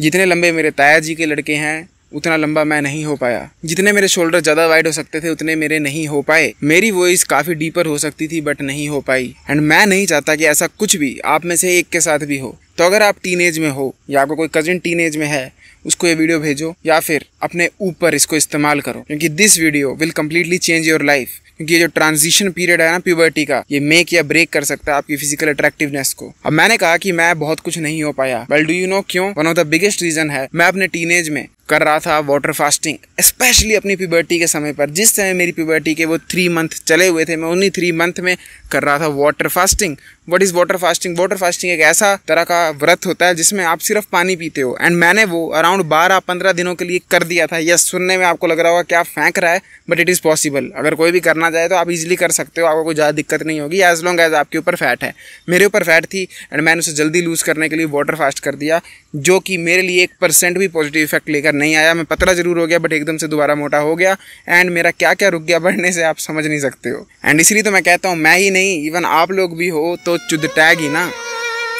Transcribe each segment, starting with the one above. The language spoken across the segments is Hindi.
जितने लंबे मेरे ताया जी के लड़के हैं उतना लंबा मैं नहीं हो पाया जितने मेरे शोल्डर ज़्यादा वाइड हो सकते थे उतने मेरे नहीं हो पाए मेरी वॉइस काफ़ी डीपर हो सकती थी बट नहीं हो पाई एंड मैं नहीं चाहता कि ऐसा कुछ भी आप में से एक के साथ भी हो तो अगर आप टीन में हो या आपको कोई कजिन टीन में है उसको ये वीडियो भेजो या फिर अपने ऊपर इसको इस्तेमाल करो क्योंकि this video will completely change your life क्योंकि ये जो ट्रांजिशन पीरियड है ना प्यूबर्टी का ये मेक या ब्रेक कर सकता है आपकी फिजिकल अट्रैक्टिवनेस को अब मैंने कहा कि मैं बहुत कुछ नहीं हो पाया वेल डू यू नो क्यों one of the biggest reason है मैं अपने टीनेज में कर रहा था वाटर फास्टिंग स्पेशली अपनी प्यूबर्टी के समय पर जिस समय मेरी प्यूबर्टी के वो थ्री मंथ चले हुए थे मैं उन्हीं थ्री मंथ में कर रहा था water fasting what is water fasting water fasting एक ऐसा तरह का व्रत होता है जिसमें आप सिर्फ पानी पीते हो एंड मैंने वो अराउंड बारह पंद्रह दिनों के लिए कर दिया था यस सुनने में आपको लग रहा होगा क्या फेंक रहा है बट इट इज़ पॉसिबल अगर कोई भी करना चाहे तो आप इजिली कर सकते हो आपको कोई ज़्यादा दिक्कत नहीं होगी एज लॉन्ग एज आपके ऊपर फैट है मेरे ऊपर फैट थी एंड मैंने उसे जल्दी लूज़ करने के लिए वाटर फास्ट कर दिया जो कि मेरे लिए एक परसेंट भी पॉजिटिव इफेक्ट लेकर नहीं आया मैं पतला जरूर हो गया बट एकदम से दोबारा मोटा हो गया एंड मेरा क्या क्या रुक गया बढ़ने से आप समझ नहीं सकते हो एंड इसलिए तो मैं कहता हूँ मैं ही नहीं इवन आप लोग भी हो तो चुद टैग ही ना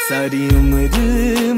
सारी उम्र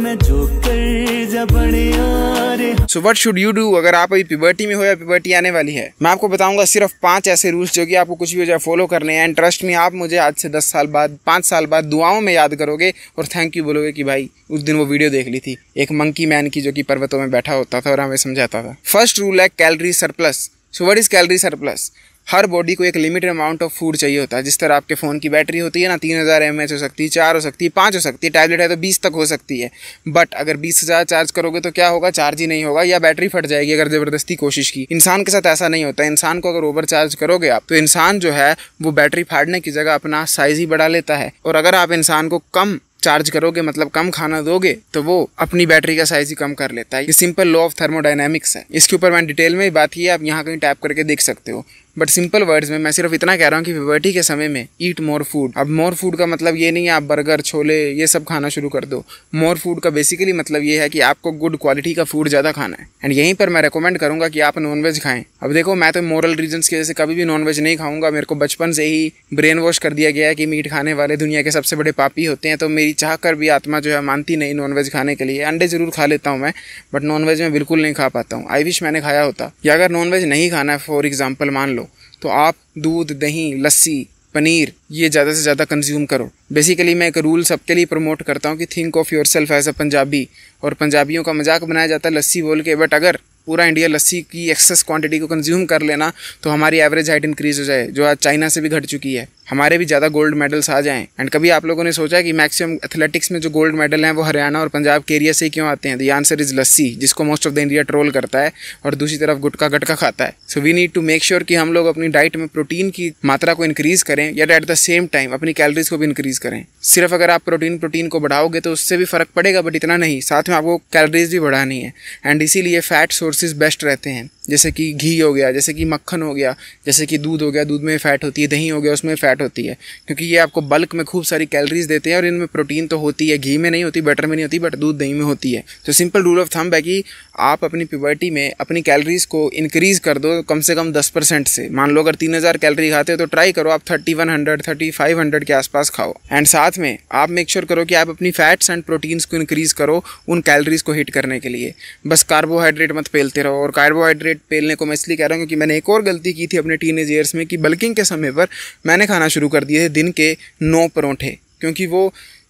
मैं जो कर so what should you do अगर आप अभी पिबर्टी में हो या पिबर्टी आने वाली है मैं आपको बताऊंगा सिर्फ पांच ऐसे रूल्स जो कि आपको कुछ भी हो जाए फॉलो करने हैं एंड ट्रस्ट में आप मुझे आज से दस साल बाद पाँच साल बाद दुआओं में याद करोगे और थैंक यू बोलोगे कि भाई उस दिन वो वीडियो देख ली थी एक मंकी मैन की जो कि पर्वतों में बैठा होता था और हमें समझाता था फर्स्ट रूल है calorie surplus so what is calorie surplus हर बॉडी को एक लिमिटेड अमाउंट ऑफ फूड चाहिए होता है जिस तरह आपके फ़ोन की बैटरी होती है ना तीन हज़ार एम हो सकती है चार हो सकती है पाँच हो सकती है टैबलेट है तो बीस तक हो सकती है बट अगर बीस हज़ार चार्ज करोगे तो क्या होगा चार्ज ही नहीं होगा या बैटरी फट जाएगी अगर ज़बरदस्ती कोशिश की इंसान के साथ ऐसा नहीं होता इंसान को अगर ओवर चार्ज करोगे आप तो इंसान जो है वो बैटरी फाड़ने की जगह अपना साइज़ ही बढ़ा लेता है और अगर आप इंसान को कम चार्ज करोगे मतलब कम खाना दोगे तो वो अपनी बैटरी का साइज ही कम कर लेता है ये सिंपल लॉ ऑफ थर्मोडाइनमिक्स है इसके ऊपर मैंने डिटेल में ही बात की है आप यहाँ कहीं टैप करके देख सकते हो बट सिंपल वर्ड्स में मैं सिर्फ इतना कह रहा हूँ कि विवर्टी के समय में ईट मोर फूड अब मोर फूड का मतलब ये नहीं है आप बर्गर छोले ये सब खाना शुरू कर दो मोर फूड का बेसिकली मतलब ये है कि आपको गुड क्वालिटी का फूड ज़्यादा खाना है एंड यहीं पर मैं रिकमेंड करूँगा कि आप नॉनवेज खाएं अब देखो मैं तो मॉरल रीजन्स की वजह से कभी भी नॉनवेज नहीं खाऊंगा मेरे को बचपन से ही ब्रेन वॉश कर दिया गया है कि मीट खाने वाले दुनिया के सबसे बड़े पापी होते हैं तो मेरी चाह कर भी आत्मा जो है मानती नहीं नॉनवेज खाने के लिए अंडे ज़रूर खा लेता हूँ मैं बट नॉनवेज में बिल्कुल नहीं खा पाता हूँ आई विश मैंने खाया होता या अगर नॉनवेज नहीं खाना है फॉर एग्जाम्पल मान लो तो आप दूध दही लस्सी पनीर ये ज़्यादा से ज़्यादा कंज्यूम करो बेसिकली मैं एक रूल सबके लिए प्रमोट करता हूँ कि think of yourself as a Punjabi और पंजाबियों का मजाक बनाया जाता है लस्सी बोल के बट अगर पूरा इंडिया लस्सी की एक्सेस क्वांटिटी को कंज्यूम कर लेना तो हमारी एवरेज हाइट इंक्रीज़ हो जाए जो आज चाइना से भी घट चुकी है हमारे भी ज़्यादा गोल्ड मेडल्स आ जाएँ एंड कभी आप लोगों ने सोचा कि मैक्सिमम एथलेटिक्स में जो गोल्ड मेडल हैं वो हरियाणा और पंजाब के एरिया से ही क्यों आते हैं द आंसर इज़ लस्सी जिसको most of the India troll करता है और दूसरी तरफ गुटका गटका खाता है so we need to make sure कि हम लोग अपनी डाइट में प्रोटीन की मात्रा को इंक्रीज़ करें या एट द सेम टाइम अपनी कैलरीज़ को भी इंक्रीज़ करें सिर्फ अगर आप प्रोटीन प्रोटीन को बढ़ाओगे तो उससे भी फ़र्क पड़ेगा बट इतना नहीं साथ में आपको कैलरीज़ भी बढ़ानी है एंड इसीलिए फ़ैट सोर्सेज बेस्ट रहते हैं जैसे कि घी हो गया जैसे कि मक्खन हो गया जैसे कि दूध हो गया दूध में फ़ैट होती है दही हो गया उसमें फ़ैट फैट होती है क्योंकि ये आपको बल्क में खूब सारी कैलरीज देते हैं और इनमें प्रोटीन तो होती है घी में नहीं होती बटर में नहीं होती बट दूध दही में होती है तो सिंपल रूल ऑफ थंब है कि आप अपनी प्यवर्टी में अपनी कैलरीज़ को इंक्रीज़ कर दो कम से कम दस परसेंट से मान लो अगर तीन हज़ार कैलरी खाते हो तो ट्राई करो आप thirty one hundred thirty five hundred के आसपास खाओ एंड साथ में आप मेक श्योर करो कि आप अपनी फैट्स एंड प्रोटीन्स को इंक्रीज़ करो उन कैलरीज़ को हिट करने के लिए बस कार्बोहाइड्रेट मत पेलते रहो और कार्बोहाइड्रेट पेलने को मैं इसलिए कह रहा हूँ क्योंकि मैंने एक और गलती की थी अपने टीन ईयर्स में कि बल्किंग के समय पर मैंने खाना खाना शुरू कर दिए थे दिन के नौ परौंठे क्योंकि वो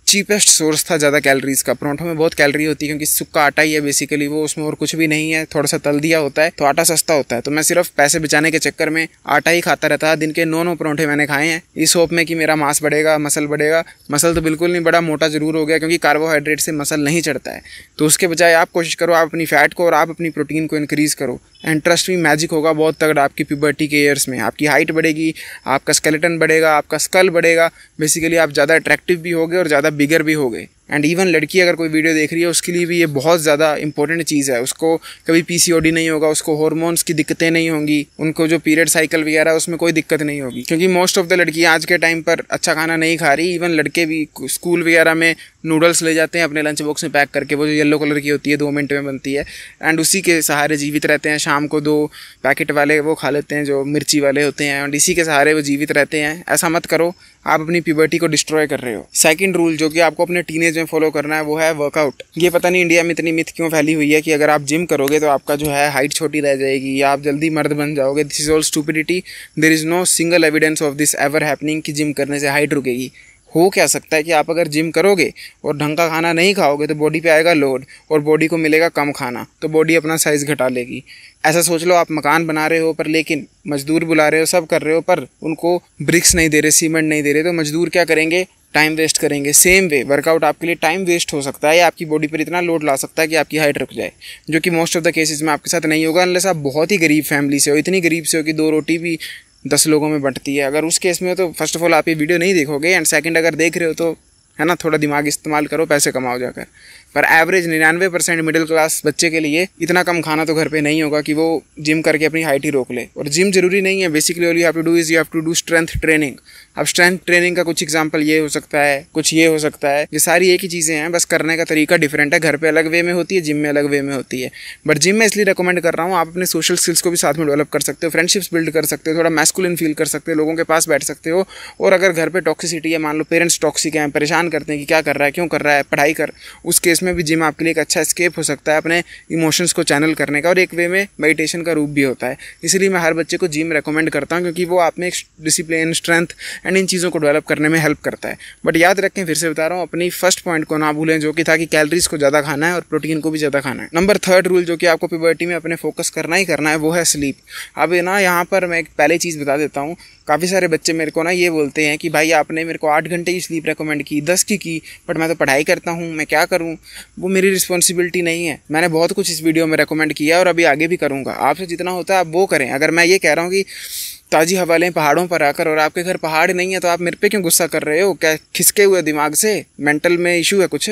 चीपेस्ट सोर्स था ज़्यादा कैलोरीज का परौंठों में बहुत कैलोरी होती है क्योंकि सुखा आटा ही है बेसिकली वो उसमें और कुछ भी नहीं है थोड़ा सा तल दिया होता है तो आटा सस्ता होता है तो मैं सिर्फ पैसे बचाने के चक्कर में आटा ही खाता रहता है दिन के नौ नौ परौंठे मैंने खाए हैं इस होप में कि मेरा मांस बढ़ेगा मसल बढ़ेगा मसल तो बिल्कुल नहीं बढ़ा मोटा जरूर हो गया क्योंकि कार्बोहाइड्रेट से मसल नहीं चढ़ता है तो उसके बजाय आप कोशिश करो आप अपनी फैट को और आप अपनी प्रोटीन को इनक्रीज़ करो एंड ट्रस्ट भी मैजिक होगा बहुत तगड़ा आपकी प्यूबर्टी के ईयर्स में आपकी हाइट बढ़ेगी आपका स्केलेटन बढ़ेगा आपका स्कल बढ़ेगा बेसिकली आप ज़्यादा अट्रैक्टिव भी होगे और ज़्यादा बिगर भी हो गए एंड इवन लड़की अगर कोई वीडियो देख रही है उसके लिए भी ये बहुत ज़्यादा इंपॉर्टेंट चीज़ है उसको कभी पीसीओडी नहीं होगा उसको हॉर्मोन्स की दिक्कतें नहीं होंगी उनको जो पीरियड साइकिल वगैरह है उसमें कोई दिक्कत नहीं होगी क्योंकि मोस्ट ऑफ द लड़की आज के टाइम पर अच्छा खाना नहीं खा रही इवन लड़के भी स्कूल वगैरह में नूडल्स ले जाते हैं अपने लंच बॉक्स में पैक करके वो जो येलो कलर की होती है दो मिनट में बनती है एंड उसी के सहारे जीवित रहते हैं शाम को दो पैकेट वाले वो खा लेते हैं जो मिर्ची वाले होते हैं एंड इसी के सहारे वो जीवित रहते हैं ऐसा मत करो आप अपनी प्यूबर्टी को डिस्ट्रॉय कर रहे हो सेकंड रूल जो कि आपको अपने टीनेज में फॉलो करना है वो है वर्कआउट ये पता नहीं इंडिया में इतनी मिथ क्यों फैली हुई है कि अगर आप जिम करोगे तो आपका जो है हाइट छोटी रह जाएगी या आप जल्दी मर्द बन जाओगे this is all stupidity there is no single evidence of this ever happening कि जिम करने से हाइट रुकेगी हो क्या सकता है कि आप अगर जिम करोगे और ढंग का खाना नहीं खाओगे तो बॉडी पे आएगा लोड और बॉडी को मिलेगा कम खाना तो बॉडी अपना साइज़ घटा लेगी ऐसा सोच लो आप मकान बना रहे हो पर लेकिन मजदूर बुला रहे हो सब कर रहे हो पर उनको ब्रिक्स नहीं दे रहे सीमेंट नहीं दे रहे तो मजदूर क्या करेंगे टाइम वेस्ट करेंगे सेम वे वर्कआउट आपके लिए टाइम वेस्ट हो सकता है या आपकी बॉडी पर इतना लोड ला सकता है कि आपकी हाइट रुक जाए जो कि मोस्ट ऑफ द केसेस में आपके साथ नहीं होगा अनलेस आप बहुत ही गरीब फैमिली से हो इतनी गरीब से हो कि दो रोटी भी दस लोगों में बंटती है अगर उस केस में हो तो फर्स्ट ऑफ ऑल आप ये वीडियो नहीं देखोगे एंड सेकंड अगर देख रहे हो तो है ना थोड़ा दिमाग इस्तेमाल करो पैसे कमाओ जाकर पर एवरेज निन्यानवे परसेंट मिडिल क्लास बच्चे के लिए इतना कम खाना तो घर पे नहीं होगा कि वो जिम करके अपनी हाइट ही रोक ले और जिम जरूरी नहीं है basically all you have to do is you have to do strength training अब स्ट्रेंथ ट्रेनिंग का कुछ एग्जाम्पल ये हो सकता है कुछ ये हो सकता है ये सारी एक ही चीज़ें हैं बस करने का तरीका डिफरेंट है घर पर अलग वे में होती है जिम में अलग वे में होती है बट जिम में इसलिए रिकमेंड कर रहा हूँ आप अपने सोशल स्किल्स को भी साथ में डेवलप कर सकते हो फ्रेंडशिप्स बिल्ड कर सकते हो थोड़ा मैस्कुलिन फील कर सकते हो लोगों के पास बैठ सकते हो और अगर घर पर टॉक्सिसिटी है मान लो पेरेंट्स टॉक्सिक हैं परेशान करते हैं कि क्या कर रहा है क्यों कर रहा है पढ़ाई कर उस केस में भी जिम आपके लिए एक अच्छा स्केप हो सकता है अपने इमोशंस को चैनल करने का और एक वे में मेडिटेशन का रूप भी होता है इसलिए मैं हर बच्चे को जिम रिकमेंड करता हूँ क्योंकि वो आप में एक डिसिप्लिन स्ट्रेंथ एंड इन चीज़ों को डेवलप करने में हेल्प करता है बट याद रखें फिर से बता रहा हूँ अपनी फर्स्ट पॉइंट को ना भूलें जो कि था कि कैलरीज को ज़्यादा खाना है और प्रोटीन को भी ज़्यादा खाना है नंबर थर्ड रूल जो कि आपको प्योबर्टी में अपने फोकस करना ही करना है वो है स्लीप अब ना यहाँ पर मैं एक पहले चीज़ बता देता हूँ काफ़ी सारे बच्चे मेरे को ना ये बोलते हैं कि भाई आपने मेरे को आठ घंटे की स्लीप रिकमेंड की दस की की बट मैं तो पढ़ाई करता हूँ मैं क्या करूँ वो मेरी रिस्पॉन्सिबिलिटी नहीं है मैंने बहुत कुछ इस वीडियो में रिकमेंड किया और अभी आगे भी करूँगा आपसे जितना होता है आप वो करें अगर मैं ये कह रहा हूँ कि ताज़ी हवा लें पहाड़ों पर आकर और आपके घर पहाड़ नहीं है तो आप मेरे पे क्यों गुस्सा कर रहे हो क्या खिसके हुए दिमाग से मेंटल में इशू है कुछ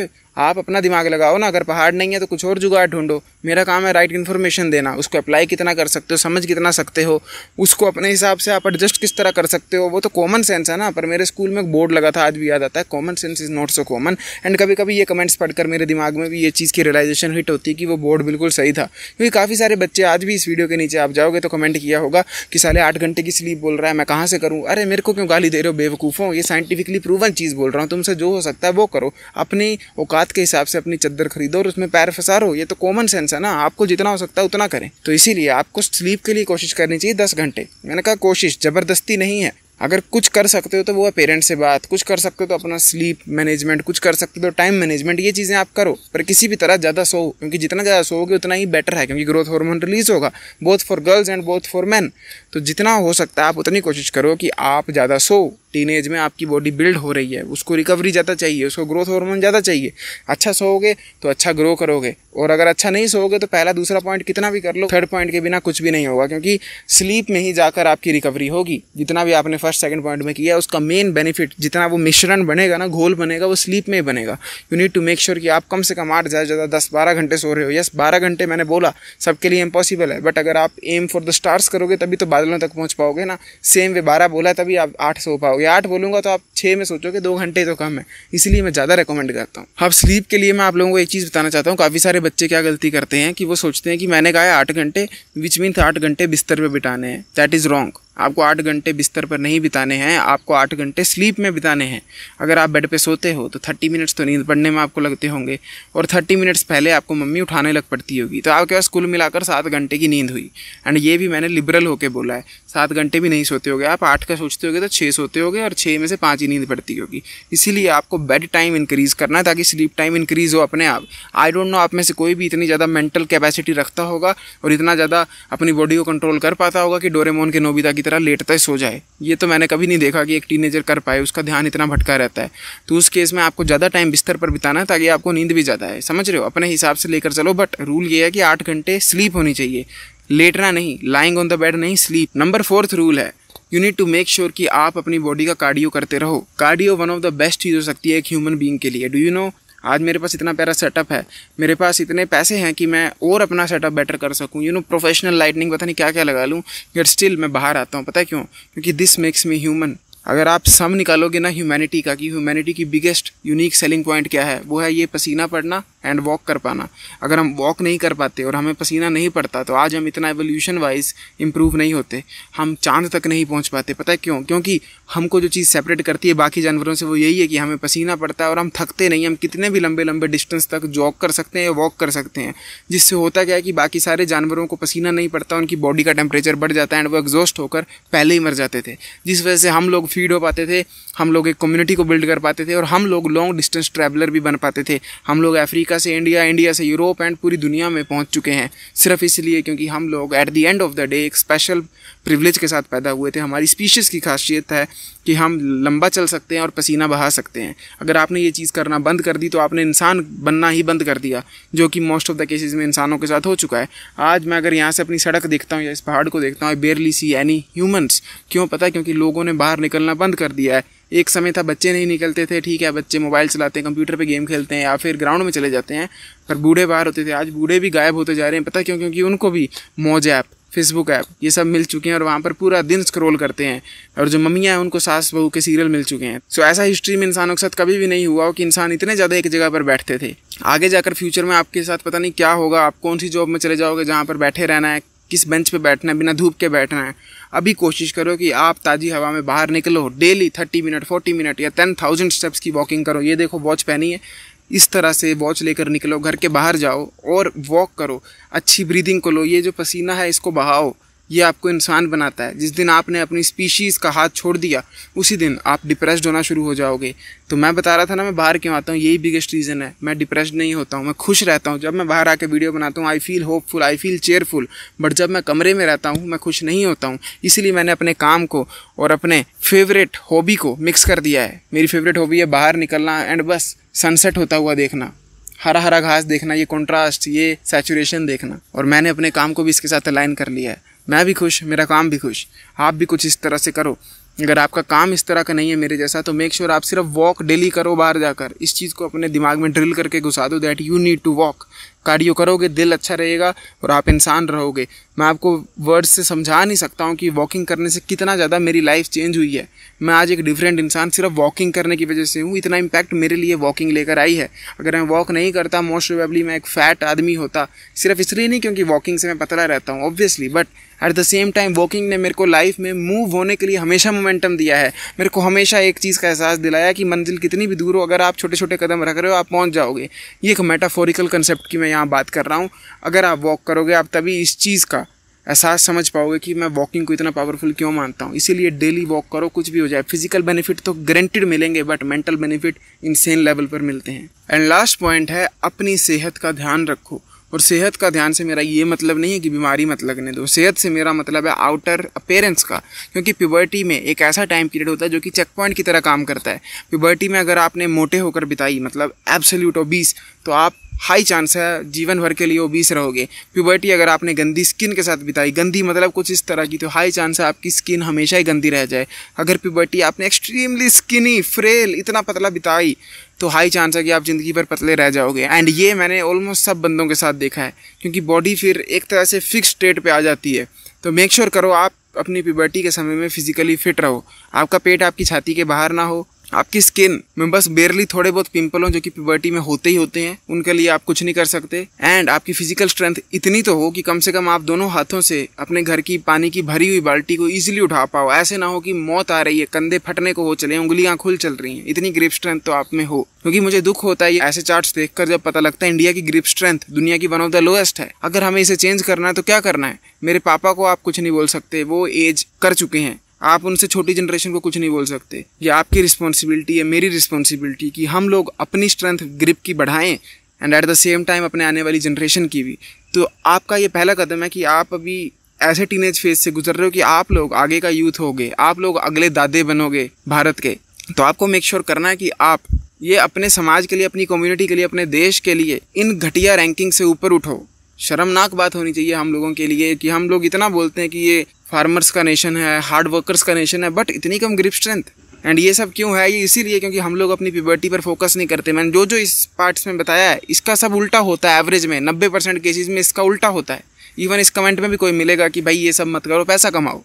आप अपना दिमाग लगाओ ना अगर पहाड़ नहीं है तो कुछ और जुगाड़ ढूंढो मेरा काम है राइट इन्फॉर्मेशन देना उसको अप्लाई कितना कर सकते हो समझ कितना सकते हो उसको अपने हिसाब से आप एडजस्ट किस तरह कर सकते हो वो तो कॉमन सेंस है ना पर मेरे स्कूल में एक बोर्ड लगा था आज भी याद आता है common sense is not so common and कभी कभी ये कमेंट्स पढ़कर मेरे दिमाग में भी ये चीज़ की रियलाइजेशन हिट होती है कि वो बोर्ड बिल्कुल सही था क्योंकि काफ़ी सारे बच्चे आज भी इस वीडियो के नीचे आप जाओगे तो कमेंट किया होगा कि साले आठ घंटे की स्लीप बोल रहा है मैं कहाँ से करूँ अरे मेरे को क्यों गाली दे रहे हो बेवकूफ़ों ये साइंटिफिकली प्रूवन चीज़ बोल रहा हूँ तुमसे जो हो सकता है वो करो अपनी औकात के हिसाब से अपनी चद्दर खरीदो और उसमें पैर फसारो ये तो कॉमन सेंस है ना आपको जितना हो सकता है उतना करें तो इसीलिए आपको स्लीप के लिए कोशिश करनी चाहिए दस घंटे मैंने कहा कोशिश ज़बरदस्ती नहीं है अगर कुछ कर सकते हो तो वो है पेरेंट्स से बात कुछ कर सकते हो तो अपना स्लीप मैनेजमेंट कुछ कर सकते हो तो टाइम मैनेजमेंट ये चीज़ें आप करो पर किसी भी तरह ज़्यादा सो क्योंकि जितना ज़्यादा सोओगे उतना ही बेटर है क्योंकि ग्रोथ हार्मोन रिलीज होगा both for girls and both for man तो जितना हो सकता है आप उतनी कोशिश करो कि आप ज़्यादा सो टीन एज में आपकी बॉडी बिल्ड हो रही है उसको रिकवरी ज़्यादा चाहिए उसको ग्रोथ हार्मोन ज़्यादा चाहिए अच्छा सोओगे तो अच्छा ग्रो करोगे और अगर अच्छा नहीं सोओगे तो पहला दूसरा पॉइंट कितना भी कर लो थर्ड पॉइंट के बिना कुछ भी नहीं होगा क्योंकि स्लीप में ही जाकर आपकी रिकवरी होगी जितना भी आपने फर्स्ट सेकेंड पॉइंट में किया उसका मेन बेनिफिट जितना वो मिश्रण बनेगा ना घोल बनेगा वो स्लीप में ही बनेगा you need to make sure कि आप कम से कम आठ ज़्यादा ज़्यादा दस बारह घंटे सो रहे हो यस बारह घंटे मैंने बोला सबके लिए इम्पॉसिबल है बट अगर आप एम फॉर द स्टार्स करोगे तभी तो बादलों तक पहुँच पाओगे ना सेम वे बारह बोला तभी आप आठ सो पाओगे बोलोगे आठ बोलूँगा तो आप छः में सोचोगे दो घंटे तो कम है इसलिए मैं ज़्यादा रिकमेंड करता हूँ अब स्लीप के लिए मैं आप लोगों को एक चीज़ बताना चाहता हूँ काफ़ी सारे बच्चे क्या गलती करते हैं कि वो सोचते हैं कि मैंने कहा है आठ घंटे विच मीन्स आठ घंटे बिस्तर पर बिटाने हैं दैट इज़ रॉन्ग आपको आठ घंटे बिस्तर पर नहीं बिताने हैं आपको आठ घंटे स्लीप में बिताने हैं अगर आप बेड पे सोते हो तो थर्टी मिनट्स तो नींद पड़ने में आपको लगते होंगे और थर्टी मिनट्स पहले आपको मम्मी उठाने लग पड़ती होगी तो आपके पास कुल मिलाकर सात घंटे की नींद हुई एंड ये भी मैंने लिबरल होकर बोला है सात घंटे भी नहीं सोते होगे आप आठ का सोचते होगे तो छः सोते होगे और छः में से पाँच ही नींद पड़ती होगी इसीलिए आपको बेड टाइम इंक्रीज़ करना है ताकि स्लीप टाइम इंक्रीज़ हो अपने आप आई डोंट नो आप में से कोई भी इतनी ज़्यादा मेंटल कैपेसिटी रखता होगा और इतना ज़्यादा अपनी बॉडी को कंट्रोल कर पाता होगा कि डोरेमोन के नोबिता की तरह लेटता ही सो जाए ये तो मैंने कभी नहीं देखा कि एक टीनेजर कर पाए उसका ध्यान इतना भटका रहता है तो उस केस में आपको ज़्यादा टाइम बिस्तर पर बिताना है ताकि आपको नींद भी ज़्यादा है समझ रहे हो अपने हिसाब से लेकर चलो बट रूल ये है कि आठ घंटे स्लीप होनी चाहिए लेटना नहीं लाइंग ऑन द बेड नहीं स्लीप नंबर फोर्थ रूल है you need to make sure कि आप अपनी बॉडी का कार्डियो करते रहो cardio one of the best चीज़ हो सकती है एक ह्यूमन बींग के लिए डू यू नो आज मेरे पास इतना प्यारा सेटअप है मेरे पास इतने पैसे हैं कि मैं और अपना सेटअप बेटर कर सकूँ यू नो प्रोफेशनल लाइटनिंग पता नहीं क्या क्या लगा लूँ बट स्टिल मैं बाहर आता हूँ पता क्यों क्योंकि दिस मेक्स मी ह्यूमन अगर आप सम निकालोगे ना ह्यूमैनिटी का कि ह्यूमैनिटी की बिगेस्ट यूनिक सेलिंग पॉइंट क्या है वो है ये पसीना पड़ना एंड वॉक कर पाना अगर हम वॉक नहीं कर पाते और हमें पसीना नहीं पड़ता तो आज हम इतना एवोल्यूशन वाइज इम्प्रूव नहीं होते हम चांद तक नहीं पहुंच पाते पता है क्यों क्योंकि हमको जो चीज़ सेपरेट करती है बाकी जानवरों से वो यही है कि हमें पसीना पड़ता है और हम थकते नहीं हम कितने भी लंबे लंबे डिस्टेंस तक जॉक कर सकते हैं या वॉक कर सकते हैं जिससे होता क्या है कि बाकी सारे जानवरों को पसीना नहीं पड़ता उनकी बॉडी का टेम्परेचर बढ़ जाता है एंड वो एग्जॉस्ट होकर पहले ही मर जाते थे जिस वजह से हम लोग फीड हो पाते थे हम लोग एक कम्युनिटी को बिल्ड कर पाते थे और हम लोग लॉन्ग डिस्टेंस ट्रैवलर भी बन पाते थे हम लोग अफ्रीका अमेरिका से इंडिया इंडिया से यूरोप एंड पूरी दुनिया में पहुंच चुके हैं सिर्फ इसलिए क्योंकि हम लोग at the end of the day एक स्पेशल प्रिविलेज के साथ पैदा हुए थे हमारी स्पीशीज़ की खासियत है कि हम लंबा चल सकते हैं और पसीना बहा सकते हैं अगर आपने ये चीज़ करना बंद कर दी तो आपने इंसान बनना ही बंद कर दिया जो कि मोस्ट ऑफ द केसेस में इंसानों के साथ हो चुका है आज मैं अगर यहाँ से अपनी सड़क देखता हूँ या इस पहाड़ को देखता हूँ आई बेयरली सी एनी ह्यूमन्स क्यों पता है क्योंकि लोगों ने बाहर निकलना बंद कर दिया है एक समय था बच्चे नहीं निकलते थे ठीक है बच्चे मोबाइल चलाते हैं कंप्यूटर पे गेम खेलते हैं या फिर ग्राउंड में चले जाते हैं पर बूढ़े बाहर होते थे आज बूढ़े भी गायब होते जा रहे हैं पता क्यों क्योंकि उनको भी मौज ऐप फेसबुक ऐप ये सब मिल चुके हैं और वहाँ पर पूरा दिन स्क्रॉल करते हैं और जो मम्मियाँ हैं उनको सास बहू के सीरियल मिल चुके हैं सो ऐसा हिस्ट्री में इंसानों के साथ कभी भी नहीं हुआ हो कि इंसान इतने ज़्यादा एक जगह पर बैठते थे आगे जाकर फ्यूचर में आपके साथ पता नहीं क्या होगा आप कौन सी जॉब में चले जाओगे जहाँ पर बैठे रहना है किस बेंच पे बैठना है बिना धूप के बैठना है अभी कोशिश करो कि आप ताज़ी हवा में बाहर निकलो daily thirty minute forty minute या टेन थाउजेंड स्टेप्स की वॉकिंग करो ये देखो वॉच पहनी है इस तरह से वॉच लेकर निकलो घर के बाहर जाओ और वॉक करो अच्छी ब्रीदिंग को लो ये जो पसीना है इसको बहाओ ये आपको इंसान बनाता है जिस दिन आपने अपनी स्पीशीज़ का हाथ छोड़ दिया उसी दिन आप डिप्रेस्ड होना शुरू हो जाओगे तो मैं बता रहा था ना मैं बाहर क्यों आता हूँ यही बिगेस्ट रीज़न है मैं डिप्रेस्ड नहीं होता हूँ मैं खुश रहता हूँ जब मैं बाहर आके वीडियो बनाता हूँ I feel hopeful I feel cheerful but जब मैं कमरे में रहता हूँ मैं खुश नहीं होता हूँ इसीलिए मैंने अपने काम को और अपने फेवरेट हॉबी को मिक्स कर दिया है मेरी फेवरेट हॉबी है बाहर निकलना एंड बस सनसेट होता हुआ देखना हरा हरा घास देखना ये कॉन्ट्रास्ट ये सैचुरेशन देखना और मैंने अपने काम को भी इसके साथ अलाइन कर लिया है मैं भी खुश मेरा काम भी खुश आप भी कुछ इस तरह से करो अगर आपका काम इस तरह का नहीं है मेरे जैसा तो मेक श्योर sure आप सिर्फ वॉक डेली करो बाहर जाकर इस चीज़ को अपने दिमाग में ड्रिल करके घुसा दो that you need to walk cardio करोगे दिल अच्छा रहेगा और आप इंसान रहोगे मैं आपको वर्ड्स से समझा नहीं सकता हूँ कि वॉकिंग करने से कितना ज़्यादा मेरी लाइफ चेंज हुई है मैं आज एक डिफरेंट इंसान सिर्फ वॉकिंग करने की वजह से हूँ इतना इम्पैक्ट मेरे लिए वॉकिंग लेकर आई है अगर मैं वॉक नहीं करता मोस्ट प्रोबेबली मैं एक फैट आदमी होता सिर्फ इसलिए नहीं क्योंकि वॉकिंग से मैं पतला रहता हूँ obviously but at the same time walking ने मेरे को लाइफ में मूव होने के लिए हमेशा मोमेंटम दिया है मेरे को हमेशा एक चीज़ का एहसास दिलाया कि मंजिल कितनी भी दूर हो अगर आप छोटे छोटे कदम रख रहे हो आप पहुँच जाओगे ये एक मेटाफोरिकल कंसेप्ट की मैं यहाँ बात कर रहा हूँ अगर आप वॉक करोगे आप तभी इस चीज़ का एहसास समझ पाओगे कि मैं वॉकिंग को इतना पावरफुल क्यों मानता हूँ इसीलिए डेली वॉक करो कुछ भी हो जाए फिजिकल बेनिफिट तो गारंटेड मिलेंगे but mental benefit insane level पर मिलते हैं एंड लास्ट पॉइंट है अपनी सेहत का ध्यान रखो और सेहत का ध्यान से मेरा ये मतलब नहीं है कि बीमारी मत लगने दो सेहत से मेरा मतलब है आउटर अपेरेंस का क्योंकि प्यूबर्टी में एक ऐसा टाइम पीरियड होता है जो कि चेक पॉइंट की तरह काम करता है प्यूबर्टी में अगर आपने मोटे होकर बिताई मतलब एब्सोल्यूट ओबीस तो आप हाई चांस है जीवन भर के लिए ओबीस रहोगे प्यूबर्टी अगर आपने गंदी स्किन के साथ बिताई गंदी मतलब कुछ इस तरह की तो हाई चांस है आपकी स्किन हमेशा ही गंदी रह जाए अगर प्यूबर्टी आपने एक्सट्रीमली स्किनी फ्रेल इतना पतला बिताई तो हाई चांस है कि आप ज़िंदगी भर पतले रह जाओगे एंड ये मैंने ऑलमोस्ट सब बंदों के साथ देखा है क्योंकि बॉडी फिर एक तरह से फिक्स स्टेट पे आ जाती है तो मेक श्योर sure करो आप अपनी प्यूबर्टी के समय में फ़िज़िकली फ़िट रहो आपका पेट आपकी छाती के बाहर ना हो आपकी स्किन में बस बेरली थोड़े बहुत पिंपल हो जो कि प्यूबर्टी में होते ही होते हैं उनके लिए आप कुछ नहीं कर सकते एंड आपकी फिजिकल स्ट्रेंथ इतनी तो हो कि कम से कम आप दोनों हाथों से अपने घर की पानी की भरी हुई बाल्टी को इजिली उठा पाओ ऐसे ना हो कि मौत आ रही है कंधे फटने को हो चले उंगलियां खुल चल रही हैं इतनी ग्रिप स्ट्रेंथ तो आप में हो क्योंकि मुझे दुख होता है ऐसे चार्ट देख जब पता लगता है इंडिया की ग्रिप स्ट्रेंथ दुनिया की वन ऑफ द लोएस्ट है अगर हमें इसे चेंज करना है तो क्या करना है मेरे पापा को आप कुछ नहीं बोल सकते वो एज कर चुके हैं आप उनसे छोटी जनरेशन को कुछ नहीं बोल सकते ये आपकी रिस्पॉन्सिबिलिटी है मेरी रिस्पॉन्सिबिलिटी कि हम लोग अपनी स्ट्रेंथ ग्रिप की बढ़ाएं and at the same time अपने आने वाली जनरेशन की भी तो आपका ये पहला कदम है कि आप अभी ऐसे टीनेज फेज से गुजर रहे हो कि आप लोग आगे का यूथ होगे आप लोग अगले दादे बनोगे भारत के तो आपको मेक श्योर sure करना है कि आप ये अपने समाज के लिए अपनी कम्युनिटी के लिए अपने देश के लिए इन घटिया रैंकिंग से ऊपर उठो शर्मनाक बात होनी चाहिए हम लोगों के लिए कि हम लोग इतना बोलते हैं कि ये फार्मर्स का नेशन है हार्ड वर्कर्स का नेशन है बट इतनी कम ग्रिप स्ट्रेंथ एंड ये सब क्यों है ये इसीलिए क्योंकि हम लोग अपनी प्यबर्टी पर फोकस नहीं करते मैंने जो जो इस पार्ट्स में बताया है इसका सब उल्टा होता है एवरेज में नब्बे परसेंट केसेज में इसका उल्टा होता है इवन इस कमेंट में भी कोई मिलेगा कि भाई ये सब मत करो पैसा कमाओ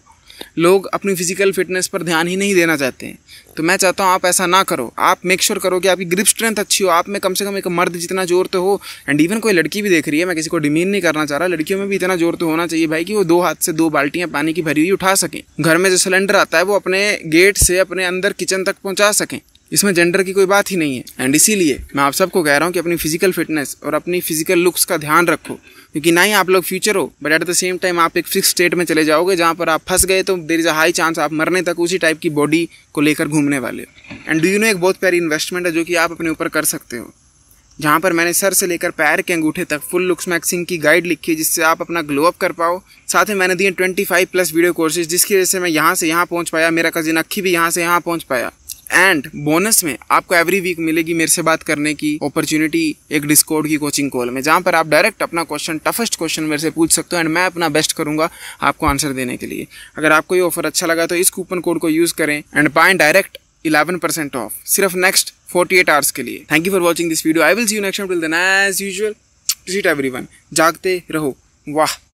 लोग अपनी फिजिकल फिटनेस पर ध्यान ही नहीं देना चाहते हैं तो मैं चाहता हूँ आप ऐसा ना करो आप मेक श्योर sure करो कि आपकी ग्रिप स्ट्रेंथ अच्छी हो आप में कम से कम एक मर्द जितना जोर तो हो एंड इवन कोई लड़की भी देख रही है मैं किसी को डिमीन नहीं करना चाह रहा लड़कियों में भी इतना जोर तो होना चाहिए भाई कि वो दो हाथ से दो बाल्टियाँ पानी की भरी हुई उठा सकें घर में जो सिलेंडर आता है वो अपने गेट से अपने अंदर किचन तक पहुँचा सकें इसमें जेंडर की कोई बात ही नहीं है एंड इसीलिए मैं आप सबको कह रहा हूँ कि अपनी फिजिकल फिटनेस और अपनी फिजिकल लुक्स का ध्यान रखो क्योंकि ना ही आप लोग फ्यूचर हो but at the same time आप एक फिक्स स्टेट में चले जाओगे जहाँ पर आप फंस गए तो there is a high chance आप मरने तक उसी टाइप की बॉडी को लेकर घूमने वाले एंड डू यू नो एक बहुत प्यारी इन्वेस्टमेंट है जो कि आप अपने ऊपर कर सकते हो जहाँ पर मैंने सर से लेकर पैर के अंगूठे तक फुल लुक्स मैक्सिंग की गाइड लिखी है जिससे आप अपना ग्लो अप कर पाओ साथ में मैंने दिए twenty five plus video courses जिसकी वजह से मैं यहाँ से यहाँ पहुँच पाया मेरा कजिन अक्खी भी यहाँ से यहाँ पहुँच पाया एंड बोनस में आपको एवरी वीक मिलेगी मेरे से बात करने की अपॉर्चुनिटी एक डिस्कॉर्ड की कोचिंग कॉल में जहाँ पर आप डायरेक्ट अपना क्वेश्चन टफेस्ट क्वेश्चन मेरे से पूछ सकते हो एंड मैं अपना बेस्ट करूंगा आपको आंसर देने के लिए अगर आपको ये ऑफर अच्छा लगा तो इस कूपन कोड को यूज़ करें एंड पाएँ डायरेक्ट इलेवन परसेंट ऑफ सिर्फ नेक्स्ट फोर्टी एट आवर्स के लिए thank you for watching this video I will see you next as usual everyone जागते रहो वाह